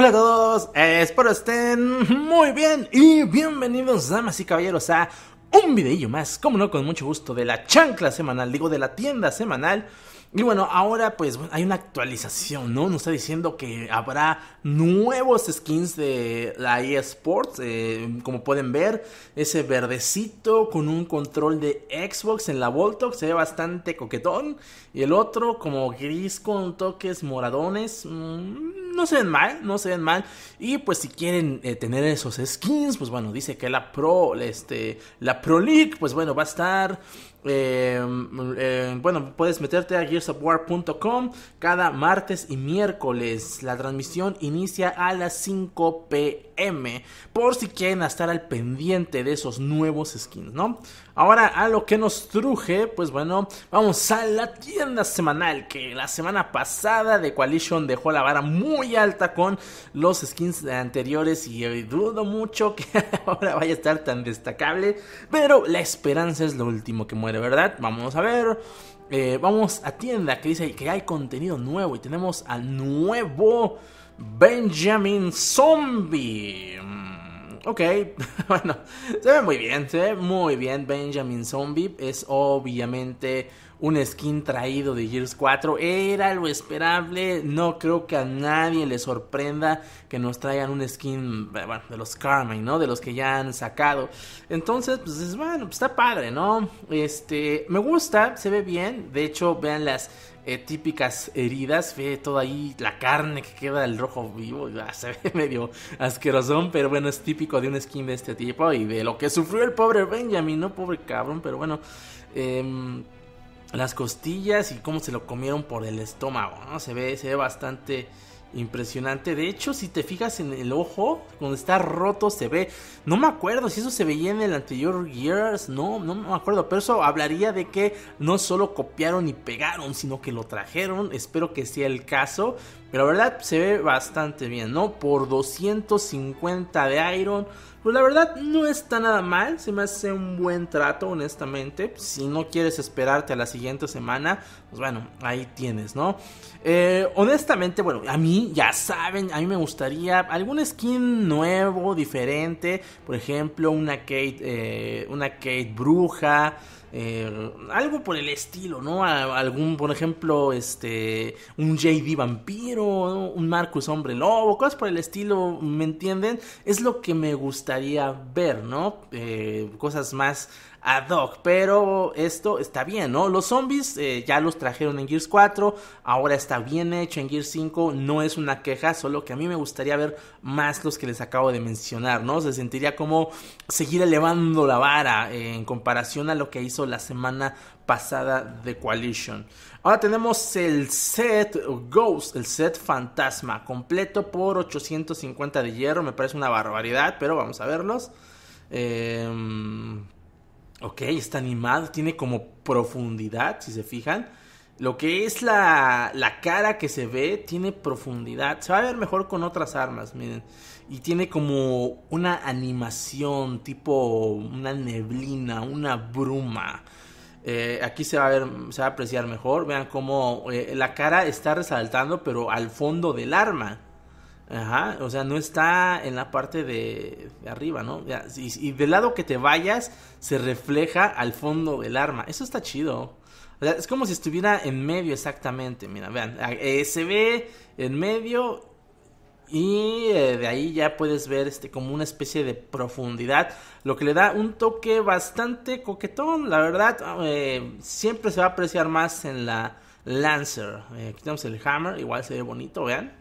Hola a todos, espero estén muy bien y bienvenidos damas y caballeros a un videillo más, como no, con mucho gusto de la chancla semanal, digo de la tienda semanal y bueno, ahora pues hay una actualización, ¿no? Nos está diciendo que habrá nuevos skins de la esports eh, como pueden ver, ese verdecito con un control de Xbox en la Voltox se ve bastante coquetón. Y el otro como gris con toques moradones. Mm, no se ven mal, no se ven mal. Y pues si quieren eh, tener esos skins, pues bueno, dice que la Pro, este, la Pro League, pues bueno, va a estar Em, em, bueno, puedes meterte a gearsofwar.com cada martes y miércoles. La transmisión inicia a las 5 pm. Por si quieren estar al pendiente de esos nuevos skins, ¿no? Ahora a lo que nos truje, pues bueno, vamos a la tienda semanal que la semana pasada de Coalition dejó la vara muy alta con los skins anteriores y eh, dudo mucho que ahora vaya a estar tan destacable, pero la esperanza es lo último que muere ¿verdad? Vamos a ver. Eh, vamos a tienda que dice que hay contenido nuevo y tenemos al nuevo Benjamin Zombie. Mm ok, bueno, se ve muy bien, se ve muy bien Benjamin Zombie. Es obviamente un skin traído de Gears 4. Era lo esperable. No creo que a nadie le sorprenda que nos traigan un skin eh, de los Carmen, ¿no? De los que ya han sacado. Entonces, pues bueno, pues está padre, ¿no? Este, me gusta, se ve bien. De hecho, vean las eh, típicas heridas. Ve toda ahí la carne que queda del rojo vivo. se ve medio asquerosón, pero bueno, es típico de un skin de este tipo. Y de lo que sufrió el pobre Benjamin, ¿no? Pobre cabrón, pero bueno. Em, las costillas y cómo se lo comieron por el estómago, ¿no? Se ve, se ve bastante Impresionante. De hecho, si te fijas en el ojo, cuando está roto se ve. No me acuerdo si eso se veía en el anterior Gears. No, no me acuerdo. Pero eso hablaría de que no solo copiaron y pegaron, sino que lo trajeron. Espero que sea el caso. Pero la verdad se ve bastante bien, ¿no? Por 250 de Iron. Pues la verdad no está nada mal, se me hace un buen trato, honestamente. Si no quieres esperarte a la siguiente semana, pues bueno, ahí tienes, ¿no? Eh, honestamente, bueno, a mí ya saben, a mí me gustaría algún skin nuevo, diferente. Por ejemplo, una Kate, eh, una Kate bruja. Eh, algo por el estilo, ¿no? algún, por ejemplo, este, un JD vampiro, un Marcus hombre lobo, cosas por el estilo, ¿me entienden? Es lo que me gustaría ver, ¿no? Eh, cosas más ad hoc, pero esto está bien, ¿no? Los zombies eh, ya los trajeron en Gears 4, ahora está bien hecho en Gears 5, no es una queja, solo que a mí me gustaría ver más los que les acabo de mencionar, ¿no? Se sentiría como seguir elevando la vara en comparación a lo que hizo la semana pasada de Coalition. Ahora tenemos el set Ghost, el set fantasma, completo por 850 de hierro. Me parece una barbaridad, pero vamos a verlos. Em, ok, está animado, tiene como profundidad, si se fijan. Lo que es la, cara que se ve tiene profundidad. Se va a ver mejor con otras armas, miren. Y tiene como una animación, tipo una neblina, una bruma. Eh, aquí se va, a ver, se va a apreciar mejor. Vean cómo eh, la cara está resaltando, pero al fondo del arma. o sea, no está en la parte de, arriba, ¿no? y, del lado que te vayas, se refleja al fondo del arma. Eso está chido es como si estuviera en medio exactamente. Mira, vean, eh, se ve en medio y eh, de ahí ya puedes ver este, como una especie de profundidad, lo que le da un toque bastante coquetón, la verdad. Ah, eh, siempre se va a apreciar más en la Lancer. aquí tenemos el Hammer, igual se ve bonito, vean.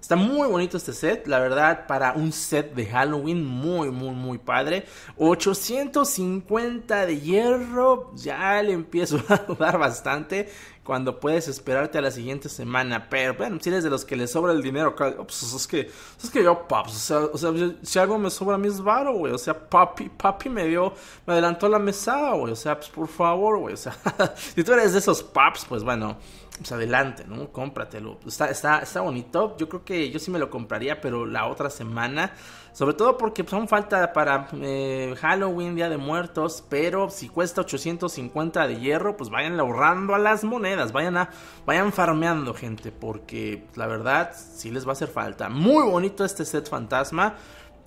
Está muy bonito este set, la verdad, para un set de Halloween, muy, muy, muy padre. 850 de hierro, ya le empiezo a dudar bastante cuando puedes esperarte a la siguiente semana. Pero bueno, si eres de los que le sobra el dinero, oh, pues es que, es que yo, paps, o sea, si algo me sobra a mí es varo, güey. O sea, papi, papi me dio, me adelantó la mesada, güey. O sea, pues por favor, güey. O sea, si tú eres de esos paps, pues bueno. Pues adelante, ¿no? Cómpratelo. Está, está, está bonito. Yo creo que yo sí me lo compraría, pero la otra semana. Sobre todo porque son falta para eh, Halloween, Día de Muertos. Pero si cuesta 850 de hierro, pues vayan ahorrando a las monedas. Vayan, a, vayan farmeando, gente. Porque la verdad, sí les va a hacer falta. Muy bonito este set fantasma.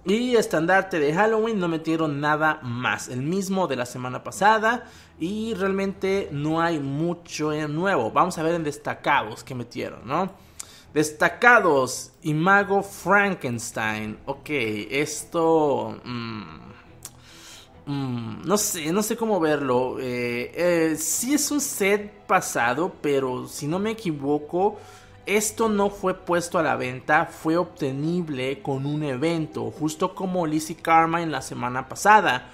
Y estandarte de Halloween no metieron nada más. El mismo de la semana pasada. Y realmente no hay mucho eh, nuevo. Vamos a ver en destacados que metieron, ¿no? Destacados, y Mago Frankenstein. Ok, esto... Mm, mm, no sé, no sé cómo verlo. Eh, eh, sí es un set pasado, pero si no me equivoco, esto no fue puesto a la venta, fue obtenible con un evento, justo como Lizzie Karma en la semana pasada.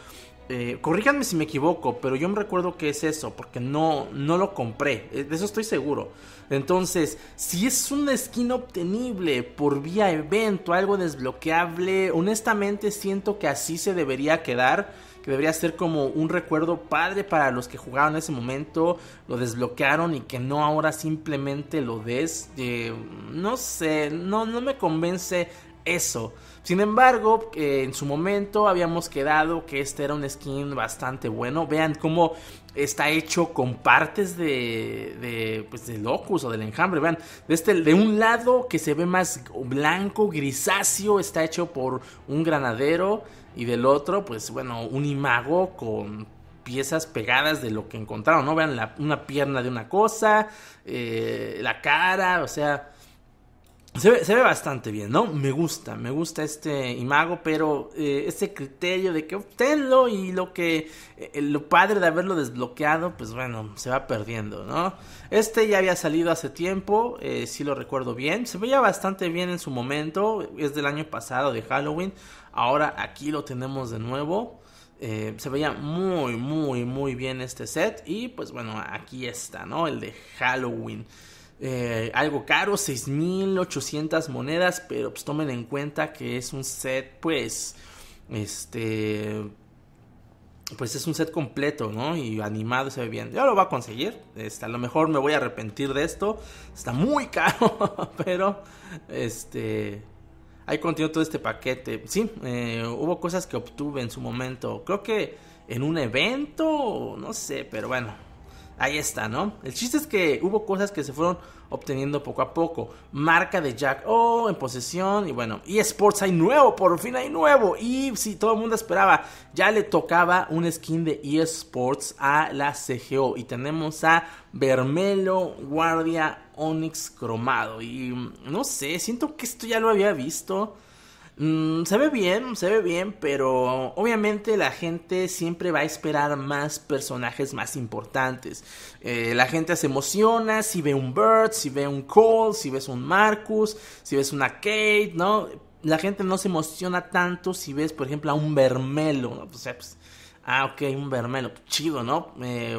Corríganme eh, corríjanme si me equivoco, pero yo me recuerdo que es eso, porque no, no lo compré, eh, de eso estoy seguro. Entonces, si es una skin obtenible por vía evento, algo desbloqueable, honestamente siento que así se debería quedar, que debería ser como un recuerdo padre para los que jugaron en ese momento, lo desbloquearon y que no ahora simplemente lo des. Eh, no sé, no, no me convence eso. Sin embargo, eh, en su momento habíamos quedado que este era un skin bastante bueno. Vean cómo está hecho con partes de, de, pues de locus o del enjambre. Vean, de, este, de un lado que se ve más blanco, grisáceo, está hecho por un granadero. Y del otro, pues bueno, un imago con piezas pegadas de lo que encontraron, ¿no? Vean una pierna de una cosa, eh, la cara, o sea, se ve, bastante bien, ¿no? Me gusta, me gusta este imago, pero eh, este criterio de que obténlo y lo que. Eh, lo padre de haberlo desbloqueado, pues bueno, se va perdiendo, ¿no? Este ya había salido hace tiempo, eh, si lo recuerdo bien. Se veía bastante bien en su momento, es del año pasado, de Halloween. Ahora aquí lo tenemos de nuevo. se veía muy, muy, muy bien este set. Y pues bueno, aquí está, ¿no? El de Halloween. Eh, algo caro, 6.800 monedas, pero pues tomen en cuenta que es un set, pues, este, pues es un set completo, ¿no? Y animado, se ve bien. ya lo voy a conseguir, este, a lo mejor me voy a arrepentir de esto, está muy caro, pero, este... Ahí continúa todo este paquete. Sí, eh, hubo cosas que obtuve en su momento. Creo que en un evento, no sé, pero bueno, ahí está, ¿no? El chiste es que hubo cosas que se fueron obteniendo poco a poco. Marca de Jack O en posesión y bueno, y Sports hay nuevo, por fin hay nuevo. Y si todo el mundo esperaba, ya le tocaba un skin de eSports a la CGO y tenemos a Vermelo, Guardia, Onyx cromado y mm, no sé, siento que esto ya lo había visto. Mm, se ve bien, se ve bien, pero obviamente la gente siempre va a esperar más personajes más importantes. Eh, la gente se emociona si ve un bird si ve un Cole, si ves un Marcus, si ves una Kate, ¿no? La gente no se emociona tanto si ves, por ejemplo, a un Bermelo, ¿no? O pues, Ah, ok, un Vermelo. Chido, ¿no? Eh,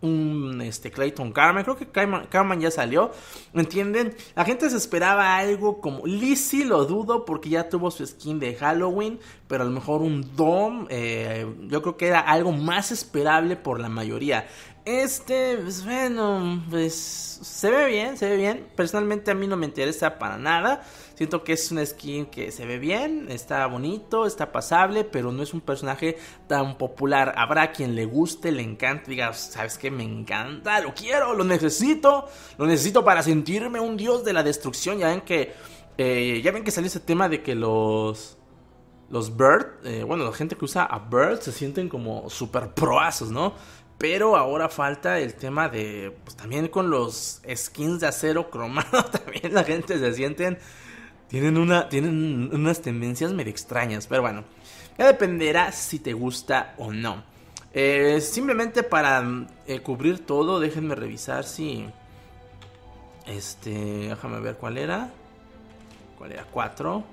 un este, Clayton Carmen. Creo que Carmen ya salió. ¿Entienden? La gente se esperaba algo como. Lizzie lo dudo porque ya tuvo su skin de Halloween. Pero a lo mejor un Dom. Eh, yo creo que era algo más esperable por la mayoría. Este, pues bueno, pues se ve bien, se ve bien. Personalmente a mí no me interesa para nada. Siento que es un skin que se ve bien, está bonito, está pasable, pero no es un personaje tan popular. Habrá quien le guste, le encante, diga, ¿sabes qué? Me encanta, lo quiero, lo necesito, lo necesito para sentirme un dios de la destrucción. Ya ven que, eh, ya ven que salió ese tema de que los los bird, eh, bueno, la gente que usa a bird se sienten como super proazos, ¿no? Pero ahora falta el tema de, pues también con los skins de acero cromado, también la gente se sienten, tienen, una, tienen unas tendencias medio extrañas. Pero bueno, ya dependerá si te gusta o no. Eh, simplemente para eh, cubrir todo, déjenme revisar si... Este, déjame ver cuál era. ¿Cuál era? 4.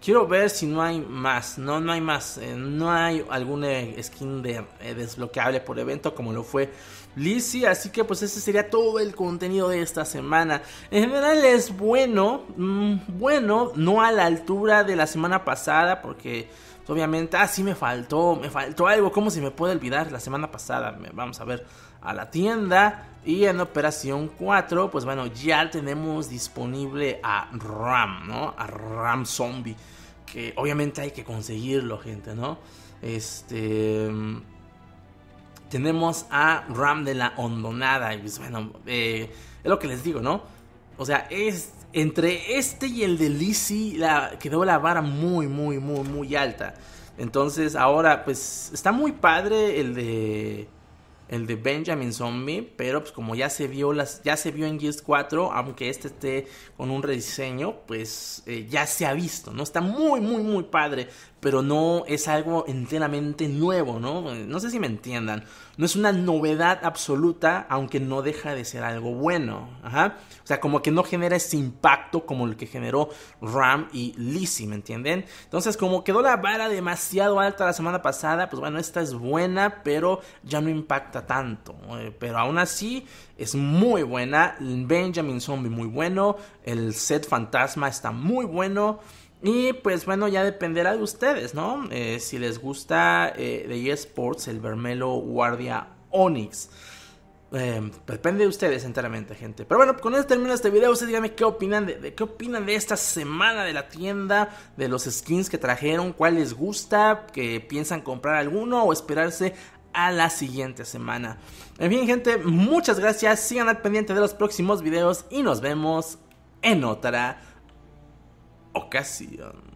Quiero ver si no hay más. No, no hay más. Eh, no hay alguna skin de, eh, desbloqueable por evento como lo fue Lizzie, así que pues ese sería todo el contenido de esta semana. En general es bueno, mm, bueno, no a la altura de la semana pasada porque pues, obviamente, ah, sí me faltó, me faltó algo, ¿cómo se me puede olvidar? La semana pasada, vamos a ver a la tienda y en Operación 4, pues bueno, ya tenemos disponible a Ram, ¿no? A Ram Zombie, que obviamente hay que conseguirlo, gente, ¿no? Este... Mm, tenemos a Ram de la Hondonada. Y pues bueno, eh, es lo que les digo, ¿no? O sea, es, entre este y el de Lizzie quedó la vara muy, muy, muy, muy alta. Entonces ahora, pues está muy padre el de el de Benjamin Zombie, pero pues como ya se vio las ya se vio en Gears 4, aunque este esté con un rediseño, pues eh, ya se ha visto, ¿no? Está muy muy muy padre, pero no es algo enteramente nuevo, ¿no? No sé si me entiendan. No es una novedad absoluta, aunque no deja de ser algo bueno, ajá. O sea, como que no genera ese impacto como el que generó Ram y Lizzie, ¿me entienden? Entonces, como quedó la vara demasiado alta la semana pasada, pues bueno, esta es buena, pero ya no impacta tanto. Eh, pero aún así es muy buena. Benjamin Zombie muy bueno. El set fantasma está muy bueno. Y pues bueno, ya dependerá de ustedes, ¿no? Eh, si les gusta eh, de eSports, el Vermelo Guardia Onyx. Em, depende de ustedes enteramente, gente. Pero bueno, con eso termino este video. Ustedes díganme qué opinan de, qué opinan de esta semana de la tienda, de los skins que trajeron, cuál les gusta, que piensan comprar alguno o esperarse a la siguiente semana. En fin, gente, muchas gracias. Sigan al pendiente de los próximos videos y nos vemos en otra ocasión.